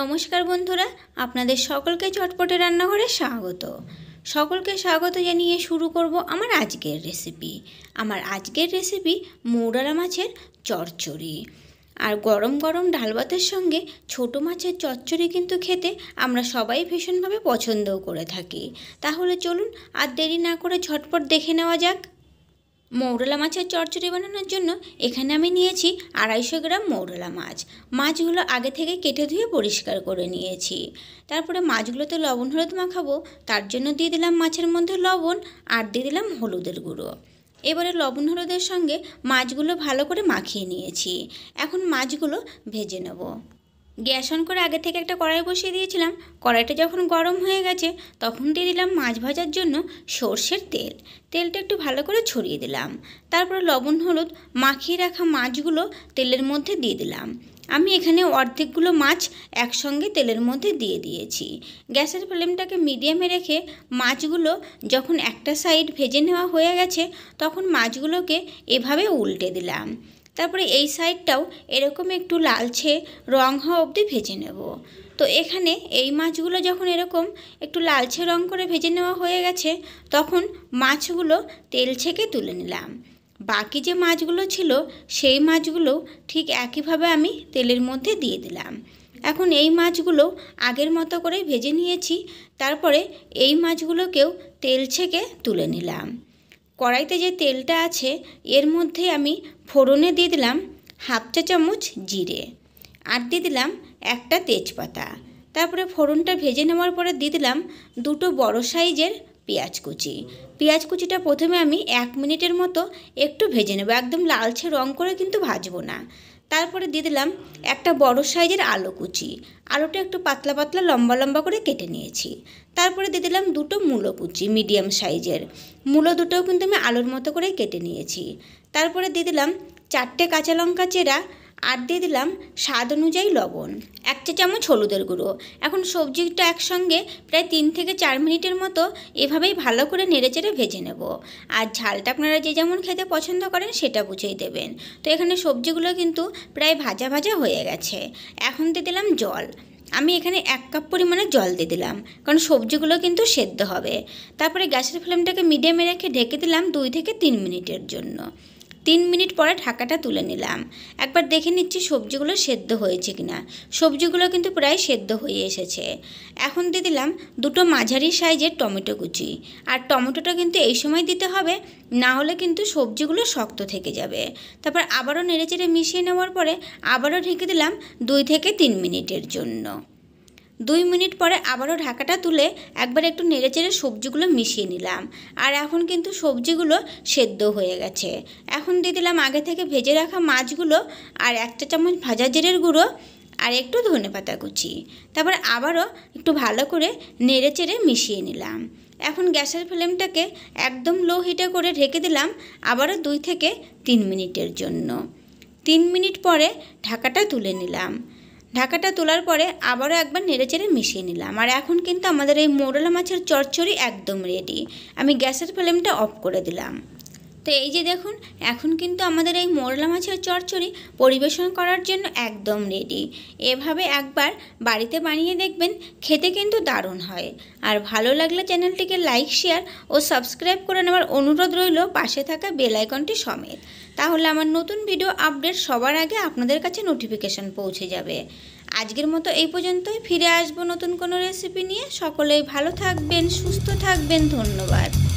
নমস্কার বন্ধুরা আপনাদের সকলকে চটপটে রান্নাঘরে স্বাগত সকলকে স্বাগত জানিয়ে শুরু করব আমার আজকের রেসিপি আমার আজকের রেসিপি মৌরালা মাছের চচ্চড়ি আর গরম গরম ডাল ভাতের সঙ্গে ছোট মাছের চচ্চড়ি কিন্তু খেতে আমরা সবাই ভীষণভাবে পছন্দও করে থাকি তাহলে চলুন আর দেরি না করে ঝটপট দেখে নেওয়া যাক মৌরলা মাছের চচ্চড়ি বানানোর জন্য এখানে আমি নিয়েছি আড়াইশো গ্রাম মৌরলা মাছ মাছগুলো আগে থেকে কেটে ধুয়ে পরিষ্কার করে নিয়েছি তারপরে মাছগুলোতে লবণ হলুদ মাখাবো তার জন্য দিয়ে দিলাম মাছের মধ্যে লবণ আর দিয়ে দিলাম হলুদের গুঁড়ো এবারে লবণ হলুদের সঙ্গে মাছগুলো ভালো করে মাখিয়ে নিয়েছি এখন মাছগুলো ভেজে নেব গ্যাস অন করে আগে থেকে একটা কড়াই বসিয়ে দিয়েছিলাম কড়াইটা যখন গরম হয়ে গেছে তখন দিয়ে দিলাম মাছ ভাজার জন্য সর্ষের তেল তেলটা একটু ভালো করে ছড়িয়ে দিলাম তারপরে লবণ হলুদ মাখিয়ে রাখা মাছগুলো তেলের মধ্যে দিয়ে দিলাম আমি এখানে অর্ধেকগুলো মাছ একসঙ্গে তেলের মধ্যে দিয়ে দিয়েছি গ্যাসের ফ্লেমটাকে মিডিয়ামে রেখে মাছগুলো যখন একটা সাইড ভেজে নেওয়া হয়ে গেছে তখন মাছগুলোকে এভাবে উল্টে দিলাম তারপরে এই সাইডটাও এরকম একটু লালচে রং হওয়া অবধি ভেজে নেব তো এখানে এই মাছগুলো যখন এরকম একটু লালচে রং করে ভেজে নেওয়া হয়ে গেছে তখন মাছগুলো তেল ছেঁকে তুলে নিলাম বাকি যে মাছগুলো ছিল সেই মাছগুলো ঠিক একইভাবে আমি তেলের মধ্যে দিয়ে দিলাম এখন এই মাছগুলো আগের মতো করে ভেজে নিয়েছি তারপরে এই মাছগুলোকেও তেল ছেঁকে তুলে নিলাম কড়াইতে যে তেলটা আছে এর মধ্যে আমি ফোড়নে দিয়ে দিলাম হাফ চা চামচ জিরে আর দিয়ে দিলাম একটা তেজপাতা তারপরে ফোড়নটা ভেজে নেওয়ার পরে দিয়ে দিলাম দুটো বড় সাইজের পেঁয়াজ কুচি পেঁয়াজ কুচিটা প্রথমে আমি এক মিনিটের মতো একটু ভেজে নেব একদম লালচে রং করে কিন্তু ভাজবো না তারপরে দিয়ে দিলাম একটা বড় সাইজের আলু কুচি আলুটা একটু পাতলা পাতলা লম্বা লম্বা করে কেটে নিয়েছি তারপরে দিয়ে দিলাম দুটো মূলো কুচি মিডিয়াম সাইজের মূলো দুটোও কিন্তু আমি আলুর মতো করে কেটে নিয়েছি তারপরে দিয়ে দিলাম চারটে কাঁচা লঙ্কা চেরা আর দিয়ে দিলাম স্বাদ অনুযায়ী লবণ এক চা চামচ হলুদের গুঁড়ো এখন সবজিটা একসঙ্গে প্রায় তিন থেকে চার মিনিটের মতো এভাবেই ভালো করে নেড়েচেড়ে ভেজে নেব আর ঝালটা আপনারা যে যেমন খেতে পছন্দ করেন সেটা বুঝেই দেবেন তো এখানে সবজিগুলো কিন্তু প্রায় ভাজা ভাজা হয়ে গেছে এখন দিয়ে দিলাম জল আমি এখানে এক কাপ পরিমাণে জল দিয়ে দিলাম কারণ সবজিগুলো কিন্তু সেদ্ধ হবে তারপরে গ্যাসের ফ্লেমটাকে মিডিয়ামে রেখে ঢেকে দিলাম দুই থেকে তিন মিনিটের জন্য তিন মিনিট পরে ঢাকাটা তুলে নিলাম একবার দেখে নিচ্ছি সবজিগুলো সেদ্ধ হয়েছে কিনা সবজিগুলো কিন্তু প্রায় সেদ্ধ হয়ে এসেছে এখন দিয়ে দিলাম দুটো মাঝারি সাইজের টমেটো কুচি আর টমেটোটা কিন্তু এই সময় দিতে হবে না হলে কিন্তু সবজিগুলো শক্ত থেকে যাবে তারপর আবারও নেড়ে চেড়ে মিশিয়ে নেওয়ার পরে আবারও ঢেকে দিলাম দুই থেকে তিন মিনিটের জন্য দুই মিনিট পরে আবারও ঢাকাটা তুলে একবার একটু নেড়েচেড়ে সবজিগুলো মিশিয়ে নিলাম আর এখন কিন্তু সবজিগুলো সেদ্ধ হয়ে গেছে এখন দিয়ে দিলাম আগে থেকে ভেজে রাখা মাছগুলো আর একটা চামচ ভাজা জিরের গুঁড়ো আর একটু ধনে পাতা কুচি তারপর আবারও একটু ভালো করে নেড়ে চেড়ে মিশিয়ে নিলাম এখন গ্যাসের ফ্লেমটাকে একদম লো হিটে করে ঢেকে দিলাম আবারও দুই থেকে তিন মিনিটের জন্য তিন মিনিট পরে ঢাকাটা তুলে নিলাম ঢাকাটা তোলার পরে আবারও একবার নেড়েচেড়ে মিশিয়ে নিলাম আর এখন কিন্তু আমাদের এই মোরলা মাছের চচ্চড়ি একদম রেডি আমি গ্যাসের ফ্লেমটা অফ করে দিলাম তো এই যে দেখুন এখন কিন্তু আমাদের এই মোরলা মাছের চচ্চড়ি পরিবেশন করার জন্য একদম রেডি এভাবে একবার বাড়িতে বানিয়ে দেখবেন খেতে কিন্তু দারুণ হয় আর ভালো লাগলে চ্যানেলটিকে লাইক শেয়ার ও সাবস্ক্রাইব করে নেওয়ার অনুরোধ রইল পাশে থাকা বেল আইকনটি সমেত তাহলে আমার নতুন ভিডিও আপডেট সবার আগে আপনাদের কাছে নোটিফিকেশান পৌঁছে যাবে আজকের মতো এই পর্যন্তই ফিরে আসবো নতুন কোনো রেসিপি নিয়ে সকলেই ভালো থাকবেন সুস্থ থাকবেন ধন্যবাদ